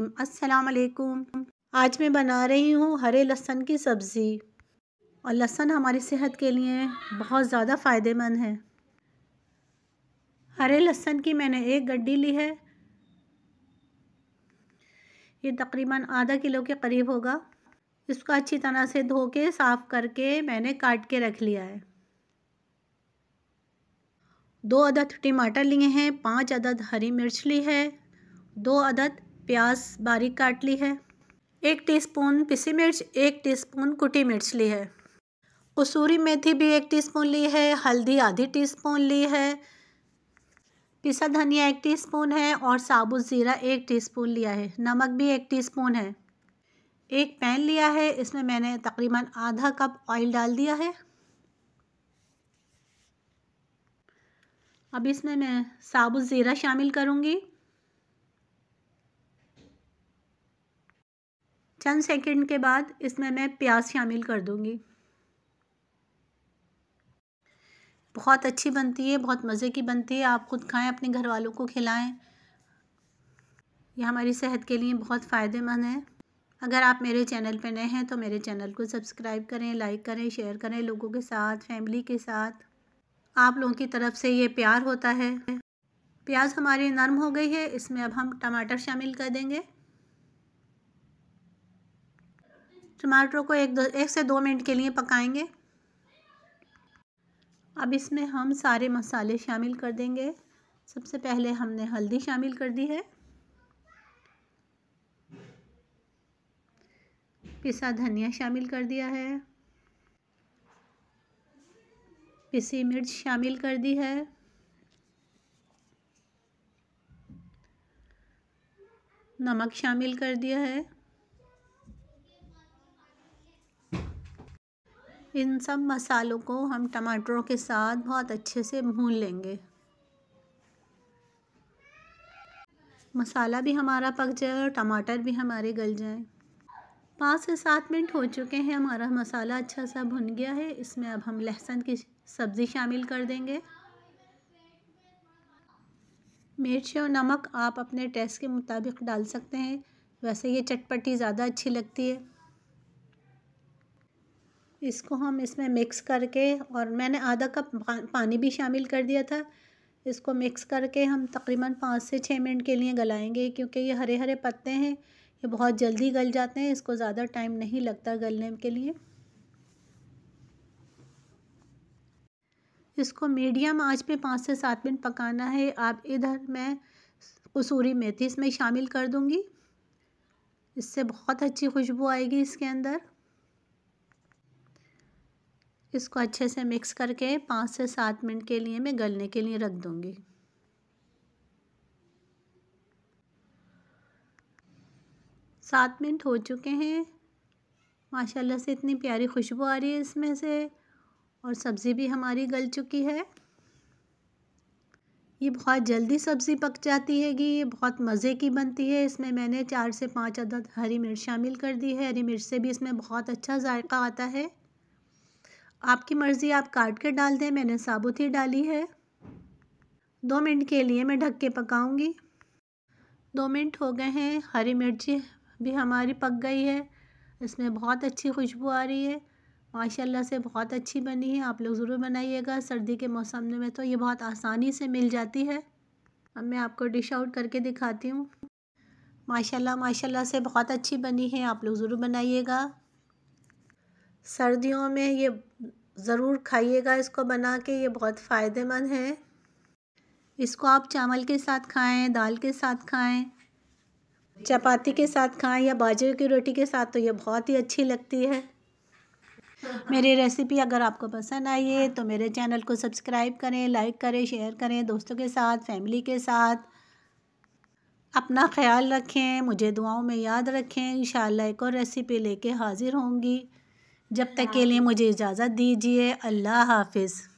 वालेकुम आज मैं बना रही हूँ हरे लहसन की सब्ज़ी और लहसन हमारी सेहत के लिए बहुत ज़्यादा फ़ायदेमंद है हरे लहसन की मैंने एक गड्डी ली है ये तकरीबन आधा किलो के करीब होगा इसको अच्छी तरह से धो के साफ़ करके मैंने काट के रख लिया है दो अदद टमाटर लिए हैं पाँच अदद हरी मिर्च ली है दो अदद प्याज बारीक काट ली है एक टीस्पून पिसी मिर्च एक टीस्पून कुटी मिर्च ली है कसूरी मेथी भी एक टीस्पून ली है हल्दी आधी टीस्पून ली है पिसा धनिया एक टीस्पून है और साबुत ज़ीरा एक टीस्पून लिया है नमक भी एक टीस्पून है एक पैन लिया है इसमें मैंने तकरीबन आधा कप ऑयल डाल दिया है अब इसमें मैं साबुत ज़ीरा शामिल करूँगी चंद सेकंड के बाद इसमें मैं प्याज शामिल कर दूँगी बहुत अच्छी बनती है बहुत मज़े की बनती है आप खुद खाएं अपने घर वालों को खिलाएं यह हमारी सेहत के लिए बहुत फ़ायदेमंद है अगर आप मेरे चैनल पर नए हैं तो मेरे चैनल को सब्सक्राइब करें लाइक करें शेयर करें लोगों के साथ फैमिली के साथ आप लोगों की तरफ से ये प्यार होता है प्याज हमारी नरम हो गई है इसमें अब हम टमाटर शामिल कर देंगे टमाटरों को एक दो एक से दो मिनट के लिए पकाएंगे अब इसमें हम सारे मसाले शामिल कर देंगे सबसे पहले हमने हल्दी शामिल कर दी है पिसा धनिया शामिल कर दिया है पिसी मिर्च शामिल कर दी है नमक शामिल कर दिया है इन सब मसालों को हम टमाटरों के साथ बहुत अच्छे से भून लेंगे मसाला भी हमारा पक जाए और टमाटर भी हमारे गल जाए पाँच से सात मिनट हो चुके हैं हमारा मसाला अच्छा सा भुन गया है इसमें अब हम लहसुन की सब्ज़ी शामिल कर देंगे मिर्च और नमक आप अपने टेस्ट के मुताबिक डाल सकते हैं वैसे ये चटपटी ज़्यादा अच्छी लगती है इसको हम इसमें मिक्स करके और मैंने आधा कप पानी भी शामिल कर दिया था इसको मिक्स करके हम तकरीबन पाँच से छः मिनट के लिए गलाएंगे क्योंकि ये हरे हरे पत्ते हैं ये बहुत जल्दी गल जाते हैं इसको ज़्यादा टाइम नहीं लगता गलने के लिए इसको मीडियम आंच पे पाँच से सात मिनट पकाना है आप इधर मैं कसूरी मेथी इसमें शामिल कर दूँगी इससे बहुत अच्छी खुशबू आएगी इसके अंदर इसको अच्छे से मिक्स करके पाँच से सात मिनट के लिए मैं गलने के लिए रख दूँगी सात मिनट हो चुके हैं माशाल्लाह से इतनी प्यारी खुशबू आ रही है इसमें से और सब्ज़ी भी हमारी गल चुकी है ये बहुत जल्दी सब्ज़ी पक जाती हैगी ये बहुत मज़े की बनती है इसमें मैंने चार से पाँच अदद हरी मिर्च शामिल कर दी है हरी मिर्च से भी इसमें बहुत अच्छा जायका आता है आपकी मर्ज़ी आप काट के डाल दें मैंने साबुत ही डाली है दो मिनट के लिए मैं ढक के पकाऊंगी दो मिनट हो गए हैं हरी मिर्ची भी हमारी पक गई है इसमें बहुत अच्छी खुशबू आ रही है माशाल्लाह से बहुत अच्छी बनी है आप लोग ज़रूर बनाइएगा सर्दी के मौसम में तो ये बहुत आसानी से मिल जाती है अब मैं आपको डिश आउट करके दिखाती हूँ माशाल्लाह माशाल्लाह से बहुत अच्छी बनी है आप लोग ज़रूर बनाइएगा सर्दियों में ये ज़रूर खाइएगा इसको बना के ये बहुत फ़ायदेमंद है इसको आप चावल के साथ खाएं दाल के साथ खाएं चपाती के साथ खाएं या बाजरे की रोटी के साथ तो ये बहुत ही अच्छी लगती है मेरी रेसिपी अगर आपको पसंद आई है तो मेरे चैनल को सब्सक्राइब करें लाइक करें शेयर करें दोस्तों के साथ फैमिली के साथ अपना ख्याल रखें मुझे दुआओं में याद रखें इन एक और रेसिपी लेके हाज़िर होंगी जब तक के हाँ। लिए मुझे इजाज़त दीजिए अल्लाह हाफिज़